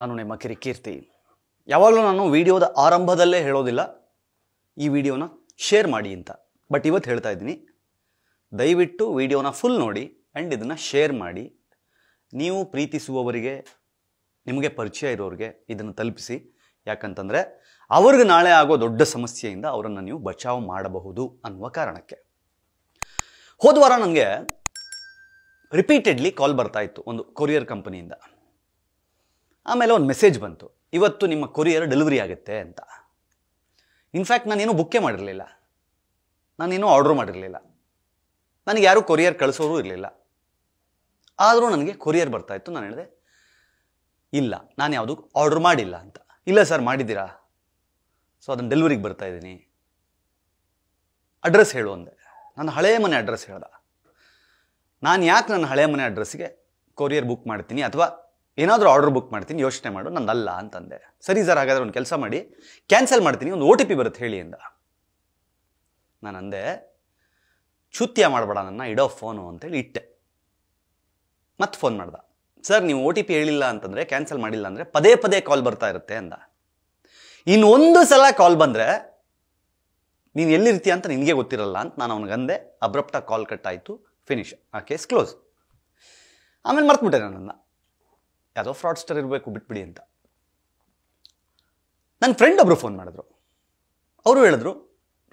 ನಾನು ನಿಮ್ಮ ಕಿರಿಕೀರ್ತಿ ಯಾವಾಗಲೂ ನಾನು ವಿಡಿಯೋದ ಆರಂಭದಲ್ಲೇ ಹೇಳೋದಿಲ್ಲ ಈ ವಿಡಿಯೋನ ಶೇರ್ ಮಾಡಿ ಅಂತ ಬಟ್ ಇವತ್ತು ಹೇಳ್ತಾ ಇದ್ದೀನಿ ದಯವಿಟ್ಟು ವಿಡಿಯೋನ ಫುಲ್ ನೋಡಿ ಆ್ಯಂಡ್ ಇದನ್ನು ಶೇರ್ ಮಾಡಿ ನೀವು ಪ್ರೀತಿಸುವವರಿಗೆ ನಿಮಗೆ ಪರಿಚಯ ಇರೋರಿಗೆ ಇದನ್ನು ತಲುಪಿಸಿ ಯಾಕಂತಂದರೆ ಅವ್ರಿಗೆ ನಾಳೆ ಆಗೋ ದೊಡ್ಡ ಸಮಸ್ಯೆಯಿಂದ ಅವರನ್ನು ನೀವು ಬಚಾವ್ ಮಾಡಬಹುದು ಅನ್ನುವ ಕಾರಣಕ್ಕೆ ಹೋದ ವಾರ ನನಗೆ ರಿಪೀಟೆಡ್ಲಿ ಕಾಲ್ ಬರ್ತಾ ಇತ್ತು ಒಂದು ಕೊರಿಯರ್ ಕಂಪನಿಯಿಂದ ಆಮೇಲೆ ಒಂದು ಮೆಸೇಜ್ ಬಂತು ಇವತ್ತು ನಿಮ್ಮ ಕೊರಿಯರ್ ಡೆಲಿವರಿ ಆಗುತ್ತೆ ಅಂತ ಇನ್ಫ್ಯಾಕ್ಟ್ ನಾನೇನು ಬುಕ್ಕೇ ಮಾಡಿರಲಿಲ್ಲ ನಾನೇನು ಆರ್ಡ್ರ್ ಮಾಡಿರಲಿಲ್ಲ ನನಗೆ ಯಾರೂ ಕೊರಿಯರ್ ಕಳಿಸೋರು ಇರಲಿಲ್ಲ ಆದರೂ ನನಗೆ ಕೊರಿಯರ್ ಬರ್ತಾಯಿತ್ತು ನಾನು ಹೇಳಿದೆ ಇಲ್ಲ ನಾನು ಯಾವುದಕ್ಕೆ ಆರ್ಡ್ರ್ ಮಾಡಿಲ್ಲ ಅಂತ ಇಲ್ಲ ಸರ್ ಮಾಡಿದ್ದೀರಾ ಸೊ ಅದನ್ನು ಡೆಲಿವರಿಗೆ ಬರ್ತಾ ಇದ್ದೀನಿ ಅಡ್ರೆಸ್ ಹೇಳು ಅಂದೆ ನನ್ನ ಹಳೆಯ ಮನೆ ಅಡ್ರೆಸ್ ಹೇಳ್ದ ನಾನು ಯಾಕೆ ನನ್ನ ಹಳೆಯ ಮನೆ ಅಡ್ರೆಸ್ಗೆ ಕೊರಿಯರ್ ಬುಕ್ ಮಾಡ್ತೀನಿ ಅಥವಾ ಏನಾದರೂ ಆರ್ಡರ್ ಬುಕ್ ಮಾಡ್ತೀನಿ ಯೋಚನೆ ಮಾಡು ನಂದಲ್ಲ ಅಂತಂದೆ ಸರಿ ಸರ್ ಹಾಗಾದರೆ ಒಂದು ಕೆಲಸ ಮಾಡಿ ಕ್ಯಾನ್ಸಲ್ ಮಾಡ್ತೀನಿ ಒಂದು ಓ ಟಿ ಪಿ ಬರುತ್ತೆ ಹೇಳಿ ಅಂದ ನಾನು ಅಂದೆ ಚ್ಯುತ್ಯ ಮಾಡಬೇಡ ನನ್ನ ಇಡೋ ಫೋನು ಅಂತೇಳಿ ಇಟ್ಟೆ ಮತ್ತೆ ಫೋನ್ ಮಾಡ್ದ ಸರ್ ನೀವು ಓ ಟಿ ಪಿ ಹೇಳಿಲ್ಲ ಅಂತಂದರೆ ಕ್ಯಾನ್ಸಲ್ ಮಾಡಿಲ್ಲ ಅಂದರೆ ಪದೇ ಪದೇ ಕಾಲ್ ಬರ್ತಾ ಇರುತ್ತೆ ಅಂದ ಇನ್ನೊಂದು ಸಲ ಕಾಲ್ ಬಂದರೆ ನೀನು ಎಲ್ಲಿರ್ತೀಯ ಅಂತ ನಿನಗೆ ಗೊತ್ತಿರಲ್ಲ ಅಂತ ನಾನು ಅಂದೆ ಅಬ್ರಪ್ಟಾಗಿ ಕಾಲ್ ಕಟ್ ಆಯಿತು ಫಿನಿಶ್ ಆ ಕೇಸ್ ಕ್ಲೋಸ್ ಆಮೇಲೆ ಮರ್ತುಬಿಟ್ಟೆ ನನ್ನನ್ನು ಯಾವುದೋ ಫ್ರಾಡ್ಸ್ಟರ್ ಇರಬೇಕು ಬಿಟ್ಬಿಡಿ ಅಂತ ನನ್ನ ಫ್ರೆಂಡ್ ಒಬ್ಬರು ಫೋನ್ ಮಾಡಿದ್ರು ಅವರು ಹೇಳಿದ್ರು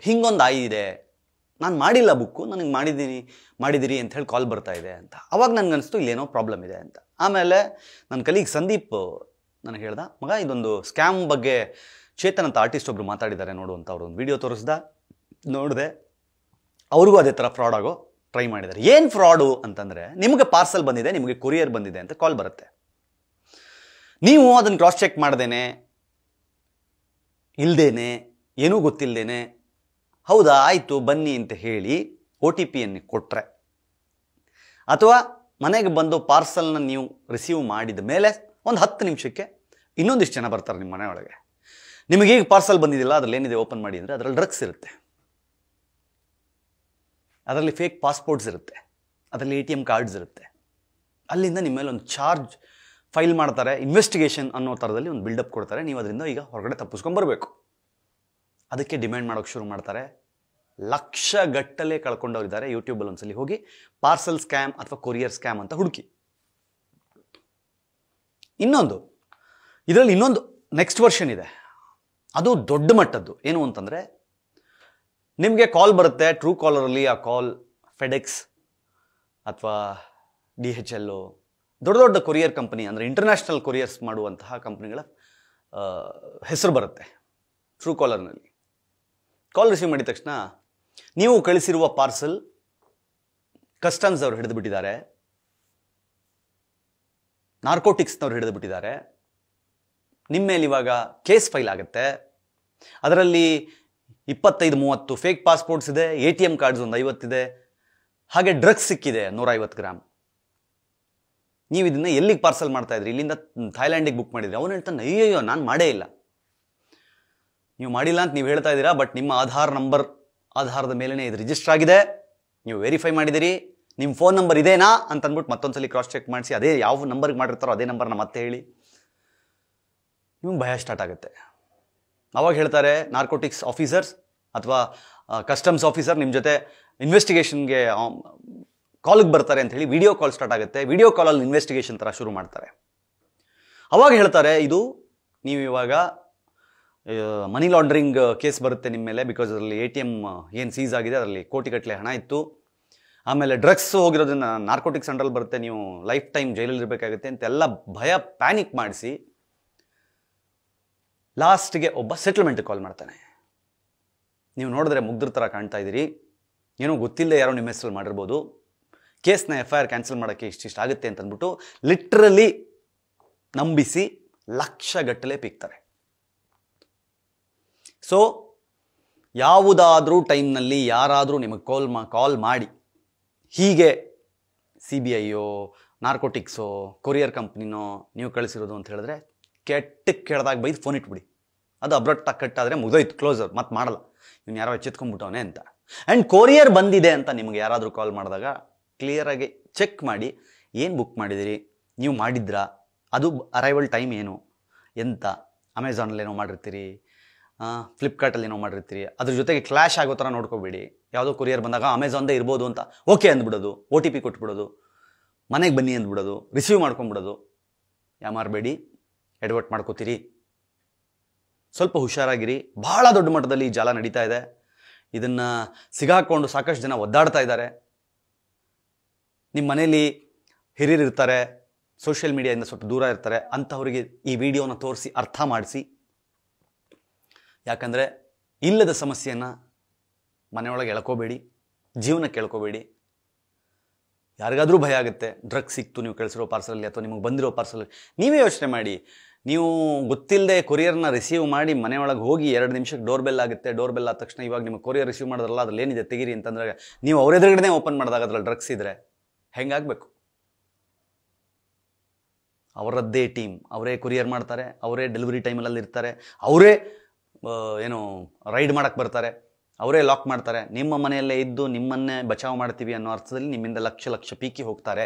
ಹಿಂಗೊಂದು ಆಯಿ ಇದೆ ನಾನು ಮಾಡಿಲ್ಲ ಬುಕ್ಕು ನನಗೆ ಮಾಡಿದ್ದೀನಿ ಮಾಡಿದ್ದೀರಿ ಅಂತ ಹೇಳಿ ಕಾಲ್ ಬರ್ತಾ ಇದೆ ಅಂತ ಅವಾಗ ನನಗನ್ನಿಸ್ತು ಇಲ್ಲೇನೋ ಪ್ರಾಬ್ಲಮ್ ಇದೆ ಅಂತ ಆಮೇಲೆ ನನ್ನ ಕಲೀಗ್ ಸಂದೀಪ್ ನನಗೆ ಹೇಳ್ದ ಮಗ ಇದೊಂದು ಸ್ಕ್ಯಾಮ್ ಬಗ್ಗೆ ಚೇತನ್ ಅಂತ ಆರ್ಟಿಸ್ಟ್ ಒಬ್ಬರು ಮಾತಾಡಿದ್ದಾರೆ ನೋಡು ಅಂತ ಒಂದು ವಿಡಿಯೋ ತೋರಿಸ್ದ ನೋಡಿದೆ ಅವ್ರಿಗೂ ಅದೇ ಥರ ಫ್ರಾಡ್ ಆಗೋ ಟ್ರೈ ಮಾಡಿದ್ದಾರೆ ಏನು ಫ್ರಾಡು ಅಂತಂದರೆ ನಿಮಗೆ ಪಾರ್ಸಲ್ ಬಂದಿದೆ ನಿಮಗೆ ಕೊರಿಯರ್ ಬಂದಿದೆ ಅಂತ ಕಾಲ್ ಬರುತ್ತೆ ನೀವು ಅದನ್ನು ಕ್ರಾಸ್ ಚೆಕ್ ಮಾಡ್ದೇನೆ ಇಲ್ಲದೇನೆ ಏನೂ ಗೊತ್ತಿಲ್ಲದೇನೆ ಹೌದಾ ಆಯಿತು ಬನ್ನಿ ಅಂತ ಹೇಳಿ ಒ ಟಿ ಪಿಯನ್ನು ಕೊಟ್ಟರೆ ಅಥವಾ ಮನೆಗೆ ಬಂದು ಪಾರ್ಸಲ್ನ ನೀವು ರಿಸೀವ್ ಮಾಡಿದ ಮೇಲೆ ಒಂದು ಹತ್ತು ನಿಮಿಷಕ್ಕೆ ಇನ್ನೊಂದಿಷ್ಟು ಜನ ಬರ್ತಾರೆ ನಿಮ್ಮ ಮನೆಯೊಳಗೆ ಈಗ ಪಾರ್ಸಲ್ ಬಂದಿದ್ದಿಲ್ಲ ಅದರಲ್ಲಿ ಏನಿದೆ ಓಪನ್ ಮಾಡಿ ಅಂದರೆ ಅದರಲ್ಲಿ ಡ್ರಗ್ಸ್ ಇರುತ್ತೆ ಅದರಲ್ಲಿ ಫೇಕ್ ಪಾಸ್ಪೋರ್ಟ್ಸ್ ಇರುತ್ತೆ ಅದರಲ್ಲಿ ಎ ಟಿ ಎಮ್ ಕಾರ್ಡ್ಸ್ ಇರುತ್ತೆ ಅಲ್ಲಿಂದ ನಿಮ್ಮ ಮೇಲೆ ಒಂದು ಚಾರ್ಜ್ ಫೈಲ್ ಮಾಡ್ತಾರೆ ಇನ್ವೆಸ್ಟಿಗೇಷನ್ ಅನ್ನೋ ಥರದಲ್ಲಿ ಒಂದು ಬಿಲ್ಡಪ್ ಕೊಡ್ತಾರೆ ನೀವು ಅದರಿಂದ ಈಗ ಹೊರಗಡೆ ತಪ್ಪಿಸ್ಕೊಂಬರ್ಬೇಕು ಅದಕ್ಕೆ ಡಿಮ್ಯಾಂಡ್ ಮಾಡೋಕೆ ಶುರು ಮಾಡ್ತಾರೆ ಲಕ್ಷ ಗಟ್ಟಲೆ ಕಳ್ಕೊಂಡವರಿದ್ದಾರೆ ಯೂಟ್ಯೂಬಲ್ಲಿ ಒಂದ್ಸಲಿ ಹೋಗಿ ಪಾರ್ಸಲ್ ಸ್ಕ್ಯಾಮ್ ಅಥವಾ ಕೊರಿಯರ್ ಸ್ಕ್ಯಾಮ್ ಅಂತ ಹುಡುಕಿ ಇನ್ನೊಂದು ಇದರಲ್ಲಿ ಇನ್ನೊಂದು ನೆಕ್ಸ್ಟ್ ವರ್ಷನ್ ಇದೆ ಅದು ದೊಡ್ಡ ಮಟ್ಟದ್ದು ಏನು ಅಂತಂದರೆ ನಿಮಗೆ ಕಾಲ್ ಬರುತ್ತೆ ಟ್ರೂ ಕಾಲರಲ್ಲಿ ಆ ಕಾಲ್ ಫೆಡೆಕ್ಸ್ ಅಥವಾ ಡಿ ಎಚ್ ಎಲ್ಲು ದೊಡ್ಡ ದೊಡ್ಡ ಕೊರಿಯರ್ ಕಂಪನಿ ಅಂದರೆ ಇಂಟರ್ನ್ಯಾಷನಲ್ ಕೊರಿಯರ್ಸ್ ಮಾಡುವಂತಹ ಕಂಪ್ನಿಗಳ ಹೆಸರು ಬರುತ್ತೆ ಟ್ರೂ ಕಾಲರ್ನಲ್ಲಿ ಕಾಲ್ ರಿಸೀವ್ ಮಾಡಿದ ತಕ್ಷಣ ನೀವು ಕಳಿಸಿರುವ ಪಾರ್ಸಲ್ ಕಸ್ಟಮ್ಸ್ ಅವರು ಹಿಡಿದು ಬಿಟ್ಟಿದ್ದಾರೆ ನಾರ್ಕೋಟಿಕ್ಸ್ನವ್ರು ಹಿಡಿದು ಬಿಟ್ಟಿದ್ದಾರೆ ನಿಮ್ಮ ಮೇಲೆ ಇವಾಗ ಕೇಸ್ ಫೈಲ್ ಆಗುತ್ತೆ ಅದರಲ್ಲಿ ಇಪ್ಪತ್ತೈದು ಮೂವತ್ತು ಫೇಕ್ ಪಾಸ್ಪೋರ್ಟ್ಸ್ ಇದೆ ಎ ಟಿ ಎಮ್ ಕಾರ್ಡ್ಸ್ ಒಂದು ಐವತ್ತಿದೆ ಹಾಗೆ ಡ್ರಗ್ಸ್ ಸಿಕ್ಕಿದೆ ನೂರೈವತ್ತು ಗ್ರಾಮ್ ನೀವು ಇದನ್ನು ಎಲ್ಲಿಗೆ ಪಾರ್ಸಲ್ ಮಾಡ್ತಾ ಇದ್ರಿ ಇಲ್ಲಿಂದ ಥೈಲ್ಯಾಂಡಿಗೆ ಬುಕ್ ಮಾಡಿದ್ರಿ ಅವನು ಹೇಳ್ತಾನೆ ಅಯ್ಯಯ್ಯೋ ನಾನು ಮಾಡೇ ಇಲ್ಲ ನೀವು ಮಾಡಿಲ್ಲ ಅಂತ ನೀವು ಹೇಳ್ತಾ ಇದ್ದೀರಾ ಬಟ್ ನಿಮ್ಮ ಆಧಾರ್ ನಂಬರ್ ಆಧಾರದ ಮೇಲೇ ಇದು ರಿಜಿಸ್ಟರ್ ಆಗಿದೆ ನೀವು ವೆರಿಫೈ ಮಾಡಿದಿರಿ ನಿಮ್ಮ ಫೋನ್ ನಂಬರ್ ಇದೇನಾ ಅಂತ ಅಂದ್ಬಿಟ್ಟು ಮತ್ತೊಂದ್ಸಲಿ ಕ್ರಾಸ್ ಚೆಕ್ ಮಾಡಿಸಿ ಅದೇ ಯಾವ ನಂಬರ್ಗೆ ಮಾಡಿರ್ತಾರೋ ಅದೇ ನಂಬರ್ನ ಮತ್ತೆ ಹೇಳಿ ನಿಮ್ಗೆ ಭಯ ಸ್ಟಾರ್ಟ್ ಆಗುತ್ತೆ ಅವಾಗ ಹೇಳ್ತಾರೆ ನಾರ್ಕೋಟಿಕ್ಸ್ ಆಫೀಸರ್ಸ್ ಅಥವಾ ಕಸ್ಟಮ್ಸ್ ಆಫೀಸರ್ ನಿಮ್ಮ ಜೊತೆ ಇನ್ವೆಸ್ಟಿಗೇಷನ್ಗೆ ಕಾಲ್ಗೆ ಬರ್ತಾರೆ ಅಂತ ಹೇಳಿ ವಿಡಿಯೋ ಕಾಲ್ ಸ್ಟಾರ್ಟ್ ಆಗುತ್ತೆ ವಿಡಿಯೋ ಕಾಲಲ್ಲಿ ಇನ್ವೆಸ್ಟಿಗೇಷನ್ ಥರ ಶುರು ಮಾಡ್ತಾರೆ ಅವಾಗ ಹೇಳ್ತಾರೆ ಇದು ನೀವು ಇವಾಗ ಮನಿ ಲಾಂಡ್ರಿಂಗ್ ಕೇಸ್ ಬರುತ್ತೆ ನಿಮ್ಮ ಮೇಲೆ ಬಿಕಾಸ್ ಅದರಲ್ಲಿ ಎ ಟಿ ಎಮ್ ಏನು ಸೀಸ್ ಆಗಿದೆ ಅದರಲ್ಲಿ ಕೋಟಿಗಟ್ಟಲೆ ಹಣ ಇತ್ತು ಆಮೇಲೆ ಡ್ರಗ್ಸ್ ಹೋಗಿರೋದನ್ನು ನಾರ್ಕೋಟಿಕ್ಸ್ ಅಂಡ್ರಲ್ಲಿ ಬರುತ್ತೆ ನೀವು ಲೈಫ್ ಟೈಮ್ ಜೈಲಲ್ಲಿರಬೇಕಾಗುತ್ತೆ ಅಂತೆಲ್ಲ ಭಯ ಪ್ಯಾನಿಕ್ ಮಾಡಿಸಿ ಲಾಸ್ಟ್ಗೆ ಒಬ್ಬ ಸೆಟ್ಲ್ಮೆಂಟ್ಗೆ ಕಾಲ್ ಮಾಡ್ತಾನೆ ನೀವು ನೋಡಿದ್ರೆ ಮುಗ್ದ್ರ ಥರ ಕಾಣ್ತಾ ಇದ್ದೀರಿ ಏನೂ ಗೊತ್ತಿಲ್ಲದೆ ಯಾರೋ ನಿಮ್ಮ ಹೆಸರಲ್ಲಿ ಮಾಡಿರ್ಬೋದು ಕೇಸ್ನ ಎಫ್ ಐ ಆರ್ ಕ್ಯಾನ್ಸಲ್ ಮಾಡೋಕ್ಕೆ ಇಷ್ಟಿಷ್ಟ ಆಗುತ್ತೆ ಅಂತಂದ್ಬಿಟ್ಟು ಲಿಟ್ರಲಿ ನಂಬಿಸಿ ಲಕ್ಷ ಗಟ್ಟಲೆ ಪೀಕ್ತಾರೆ ಸೊ ಯಾವುದಾದ್ರೂ ಟೈಮ್ನಲ್ಲಿ ಯಾರಾದರೂ ನಿಮಗೆ ಕಾಲ್ ಮಾ ಕಾಲ್ ಮಾಡಿ ಹೀಗೆ ಸಿ ಬಿ ಐಯೋ ನಾರ್ಕೋಟಿಕ್ಸೋ ಕೊರಿಯರ್ ಕಂಪ್ನಿನೋ ನೀವು ಕಳಿಸಿರೋದು ಅಂತ ಹೇಳಿದ್ರೆ ಕೆಟ್ಟ ಕೆಡ್ದಾಗ ಬೈದು ಫೋನ್ ಇಟ್ಬಿಡಿ ಅದು ಕಟ್ ಕಟ್ಟಾದರೆ ಮುಗ್ದೋಯ್ತು ಕ್ಲೋಸರ್ ಮತ್ತೆ ಮಾಡಲ್ಲ ಇವ್ನು ಯಾರೋ ಎಚ್ಚೆತ್ಕೊಂಡ್ಬಿಟ್ಟವನೇ ಅಂತ ಆ್ಯಂಡ್ ಕೊರಿಯರ್ ಬಂದಿದೆ ಅಂತ ನಿಮಗೆ ಯಾರಾದರೂ ಕಾಲ್ ಮಾಡಿದಾಗ ಕ್ಲಿಯರಾಗಿ ಚೆಕ್ ಮಾಡಿ ಏನು ಬುಕ್ ಮಾಡಿದಿರಿ ನೀವು ಮಾಡಿದ್ರಾ ಅದು ಅರೈವಲ್ ಟೈಮ್ ಏನು ಎಂತ ಅಮೆಝಾನಲ್ಲಿ ಏನೋ ಮಾಡಿರ್ತೀರಿ ಫ್ಲಿಪ್ಕಾರ್ಟಲ್ಲಿ ಏನೋ ಮಾಡಿರ್ತೀರಿ ಅದ್ರ ಜೊತೆಗೆ ಕ್ಲಾಶ್ ಆಗೋ ಥರ ನೋಡ್ಕೋಬೇಡಿ ಯಾವುದೋ ಕೊರಿಯರ್ ಬಂದಾಗ ಅಮೆಝಾನ್ದೇ ಇರ್ಬೋದು ಅಂತ ಓಕೆ ಅಂದ್ಬಿಡೋದು ಒ ಟಿ ಪಿ ಕೊಟ್ಬಿಡೋದು ಮನೆಗೆ ಬನ್ನಿ ಅಂದ್ಬಿಡೋದು ರಿಸೀವ್ ಮಾಡ್ಕೊಂಬಿಡೋದು ಯಾಮಾರಬೇಡಿ ಎಡ್ವರ್ಟ್ ಮಾಡ್ಕೋತೀರಿ ಸ್ವಲ್ಪ ಹುಷಾರಾಗಿರಿ ಭಾಳ ದೊಡ್ಡ ಮಟ್ಟದಲ್ಲಿ ಈ ಜಾಲ ನಡೀತಾ ಇದೆ ಇದನ್ನು ಸಿಗಾಕೊಂಡು ಸಾಕಷ್ಟು ಜನ ಒದ್ದಾಡ್ತಾ ಇದ್ದಾರೆ ನಿಮ್ಮ ಮನೇಲಿ ಹಿರಿಯರು ಇರ್ತಾರೆ ಸೋಷಿಯಲ್ ಮೀಡಿಯಾದಿಂದ ಸ್ವಲ್ಪ ದೂರ ಇರ್ತಾರೆ ಅಂಥವರಿಗೆ ಈ ವಿಡಿಯೋನ ತೋರಿಸಿ ಅರ್ಥ ಮಾಡಿಸಿ ಯಾಕಂದರೆ ಇಲ್ಲದ ಸಮಸ್ಯೆಯನ್ನು ಮನೆಯೊಳಗೆ ಎಳ್ಕೋಬೇಡಿ ಜೀವನ ಕೇಳ್ಕೋಬೇಡಿ ಯಾರಿಗಾದರೂ ಭಯ ಆಗುತ್ತೆ ಡ್ರಗ್ಸ್ ಸಿಕ್ತು ನೀವು ಕಳಿಸಿರೋ ಪಾರ್ಸಲಲ್ಲಿ ಅಥವಾ ನಿಮಗೆ ಬಂದಿರೋ ಪಾರ್ಸಲಲ್ಲಿ ನೀವೇ ಯೋಚನೆ ಮಾಡಿ ನೀವು ಗೊತ್ತಿಲ್ಲದೆ ಕೊರಿಯರ್ನ ರಿಸೀವ್ ಮಾಡಿ ಮನೆಯೊಳಗೆ ಹೋಗಿ ಎರಡು ನಿಮಿಷಕ್ಕೆ ಡೋರ್ ಬೆಲ್ ಆಗುತ್ತೆ ಡೋರ್ ಬೆಲ್ ಆದ ತಕ್ಷಣ ಇವಾಗ ನಿಮಗೆ ಕೊರಿಯರ್ ರಿಸೀವ್ ಮಾಡಿದ್ರಲ್ಲ ಅದರಲ್ಲಿ ಏನಿದೆ ತೆಗೀರಿ ಅಂತಂದ್ರೆ ನೀವು ಅವರೆದುರುಗಡೆ ಓಪನ್ ಮಾಡಿದಾಗ ಅದರಲ್ಲಿ ಡ್ರಗ್ಸ್ ಇದ್ದರೆ ಹೆಂಗಾಗಬೇಕು ಅವರದ್ದೇ ಟೀಮ್ ಅವರೇ ಕೊರಿಯರ್ ಮಾಡ್ತಾರೆ ಅವರೇ ಡೆಲಿವರಿ ಟೈಮಲ್ಲಿ ಇರ್ತಾರೆ ಅವರೇ ಏನು ರೈಡ್ ಮಾಡೋಕ್ಕೆ ಬರ್ತಾರೆ ಅವರೇ ಲಾಕ್ ಮಾಡ್ತಾರೆ ನಿಮ್ಮ ಮನೆಯಲ್ಲೇ ಇದ್ದು ನಿಮ್ಮನ್ನೇ ಬಚಾವ್ ಮಾಡ್ತೀವಿ ಅನ್ನೋ ಅರ್ಥದಲ್ಲಿ ನಿಮ್ಮಿಂದ ಲಕ್ಷ ಲಕ್ಷ ಪೀಕಿ ಹೋಗ್ತಾರೆ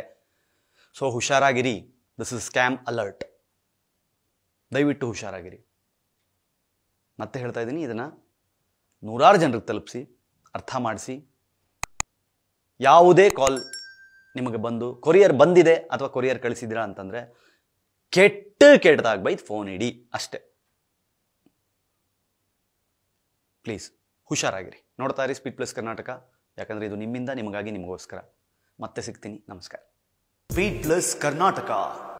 ಸೊ ಹುಷಾರಾಗಿರಿ ದಿಸ್ ಇಸ್ ಸ್ಕ್ಯಾಮ್ ಅಲರ್ಟ್ ದಯವಿಟ್ಟು ಹುಷಾರಾಗಿರಿ ಮತ್ತೆ ಹೇಳ್ತಾ ಇದ್ದೀನಿ ಇದನ್ನು ನೂರಾರು ಜನರಿಗೆ ತಲುಪಿಸಿ ಅರ್ಥ ಮಾಡಿಸಿ ಯಾವುದೇ ಕಾಲ್ ನಿಮಗೆ ಬಂದು ಕೊರಿಯರ್ ಬಂದಿದೆ ಅಥವಾ ಕೊರಿಯರ್ ಕಳಿಸಿದಿರಾ ಅಂತಂದ್ರೆ ಕೆಟ್ಟ ಕೆಟ್ಟದಾಗ ಬೈದು ಫೋನ್ ಇಡಿ ಅಷ್ಟೆ ಪ್ಲೀಸ್ ಹುಷಾರಾಗಿರಿ ನೋಡ್ತಾ ಇರಿ ಸ್ಪೀಡ್ ಪ್ಲಸ್ ಕರ್ನಾಟಕ ಯಾಕಂದ್ರೆ ಇದು ನಿಮ್ಮಿಂದ ನಿಮಗಾಗಿ ನಿಮಗೋಸ್ಕರ ಮತ್ತೆ ಸಿಗ್ತೀನಿ ನಮಸ್ಕಾರ ಸ್ಪೀಡ್ ಪ್ಲಸ್ ಕರ್ನಾಟಕ